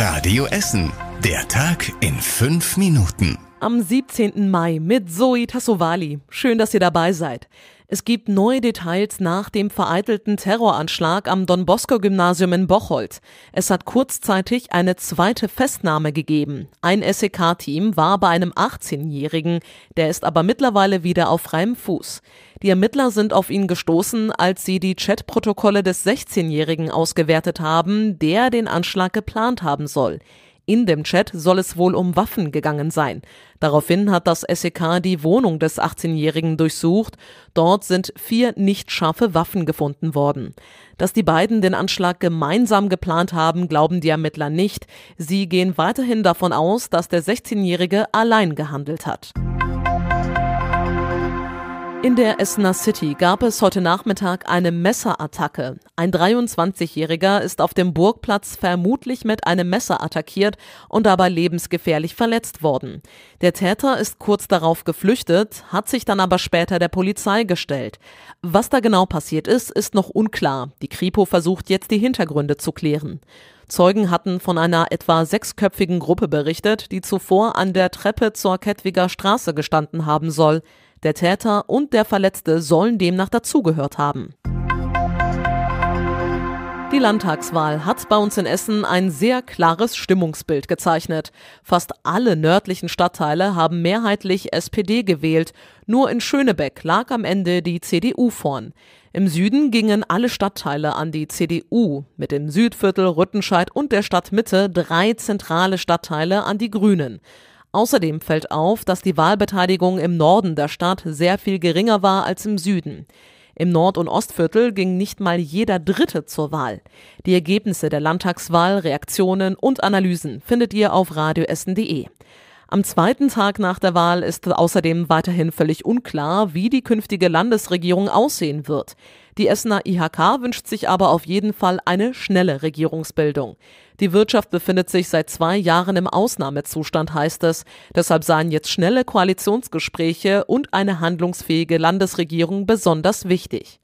Radio Essen. Der Tag in fünf Minuten. Am 17. Mai mit Zoe Tassovali. Schön, dass ihr dabei seid. Es gibt neue Details nach dem vereitelten Terroranschlag am Don Bosco Gymnasium in Bocholt. Es hat kurzzeitig eine zweite Festnahme gegeben. Ein SEK-Team war bei einem 18-Jährigen, der ist aber mittlerweile wieder auf freiem Fuß. Die Ermittler sind auf ihn gestoßen, als sie die Chatprotokolle des 16-Jährigen ausgewertet haben, der den Anschlag geplant haben soll. In dem Chat soll es wohl um Waffen gegangen sein. Daraufhin hat das SEK die Wohnung des 18-Jährigen durchsucht. Dort sind vier nicht scharfe Waffen gefunden worden. Dass die beiden den Anschlag gemeinsam geplant haben, glauben die Ermittler nicht. Sie gehen weiterhin davon aus, dass der 16-Jährige allein gehandelt hat. In der Essener City gab es heute Nachmittag eine Messerattacke. Ein 23-Jähriger ist auf dem Burgplatz vermutlich mit einem Messer attackiert und dabei lebensgefährlich verletzt worden. Der Täter ist kurz darauf geflüchtet, hat sich dann aber später der Polizei gestellt. Was da genau passiert ist, ist noch unklar. Die Kripo versucht jetzt die Hintergründe zu klären. Zeugen hatten von einer etwa sechsköpfigen Gruppe berichtet, die zuvor an der Treppe zur Kettwiger Straße gestanden haben soll. Der Täter und der Verletzte sollen demnach dazugehört haben. Die Landtagswahl hat bei uns in Essen ein sehr klares Stimmungsbild gezeichnet. Fast alle nördlichen Stadtteile haben mehrheitlich SPD gewählt. Nur in Schönebeck lag am Ende die CDU vorn. Im Süden gingen alle Stadtteile an die CDU, mit dem Südviertel, Rüttenscheid und der Stadtmitte drei zentrale Stadtteile an die Grünen. Außerdem fällt auf, dass die Wahlbeteiligung im Norden der Stadt sehr viel geringer war als im Süden. Im Nord- und Ostviertel ging nicht mal jeder Dritte zur Wahl. Die Ergebnisse der Landtagswahl, Reaktionen und Analysen findet ihr auf radioessen.de. Am zweiten Tag nach der Wahl ist außerdem weiterhin völlig unklar, wie die künftige Landesregierung aussehen wird. Die Essener IHK wünscht sich aber auf jeden Fall eine schnelle Regierungsbildung. Die Wirtschaft befindet sich seit zwei Jahren im Ausnahmezustand, heißt es. Deshalb seien jetzt schnelle Koalitionsgespräche und eine handlungsfähige Landesregierung besonders wichtig.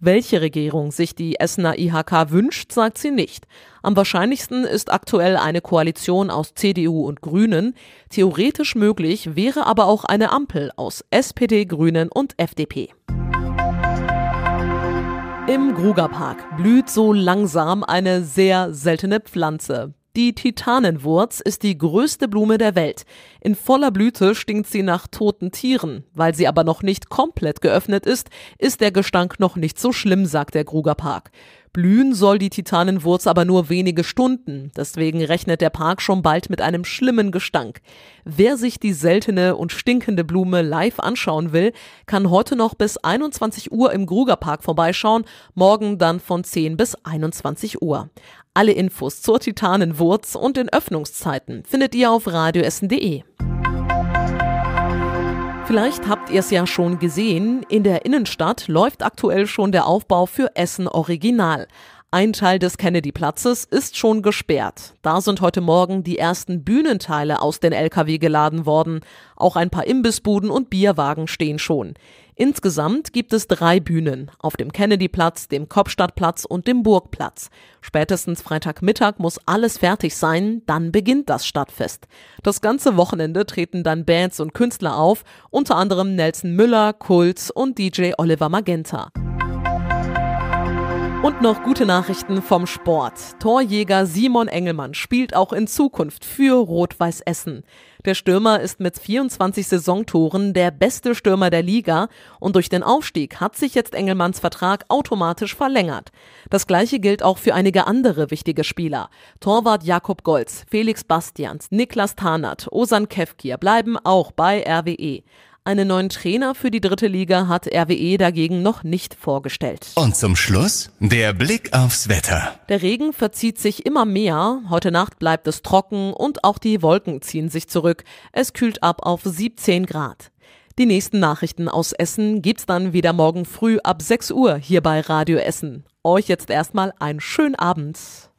Welche Regierung sich die Essener IHK wünscht, sagt sie nicht. Am wahrscheinlichsten ist aktuell eine Koalition aus CDU und Grünen. Theoretisch möglich wäre aber auch eine Ampel aus SPD, Grünen und FDP. Im Grugerpark blüht so langsam eine sehr seltene Pflanze. Die Titanenwurz ist die größte Blume der Welt. In voller Blüte stinkt sie nach toten Tieren. Weil sie aber noch nicht komplett geöffnet ist, ist der Gestank noch nicht so schlimm, sagt der Kruger Park. Blühen soll die Titanenwurz aber nur wenige Stunden, deswegen rechnet der Park schon bald mit einem schlimmen Gestank. Wer sich die seltene und stinkende Blume live anschauen will, kann heute noch bis 21 Uhr im Gruger Park vorbeischauen, morgen dann von 10 bis 21 Uhr. Alle Infos zur Titanenwurz und den Öffnungszeiten findet ihr auf radioessen.de. Vielleicht habt ihr es ja schon gesehen, in der Innenstadt läuft aktuell schon der Aufbau für Essen Original. Ein Teil des Kennedy-Platzes ist schon gesperrt. Da sind heute Morgen die ersten Bühnenteile aus den Lkw geladen worden. Auch ein paar Imbissbuden und Bierwagen stehen schon. Insgesamt gibt es drei Bühnen auf dem Kennedy-Platz, dem Kopfstadtplatz und dem Burgplatz. Spätestens Freitagmittag muss alles fertig sein, dann beginnt das Stadtfest. Das ganze Wochenende treten dann Bands und Künstler auf, unter anderem Nelson Müller, Kultz und DJ Oliver Magenta. Und noch gute Nachrichten vom Sport. Torjäger Simon Engelmann spielt auch in Zukunft für Rot-Weiß Essen. Der Stürmer ist mit 24 Saisontoren der beste Stürmer der Liga und durch den Aufstieg hat sich jetzt Engelmanns Vertrag automatisch verlängert. Das gleiche gilt auch für einige andere wichtige Spieler. Torwart Jakob Golz, Felix Bastians, Niklas Tarnert, Osan Kefkir bleiben auch bei RWE. Einen neuen Trainer für die dritte Liga hat RWE dagegen noch nicht vorgestellt. Und zum Schluss der Blick aufs Wetter. Der Regen verzieht sich immer mehr. Heute Nacht bleibt es trocken und auch die Wolken ziehen sich zurück. Es kühlt ab auf 17 Grad. Die nächsten Nachrichten aus Essen gibt's dann wieder morgen früh ab 6 Uhr hier bei Radio Essen. Euch jetzt erstmal einen schönen Abend.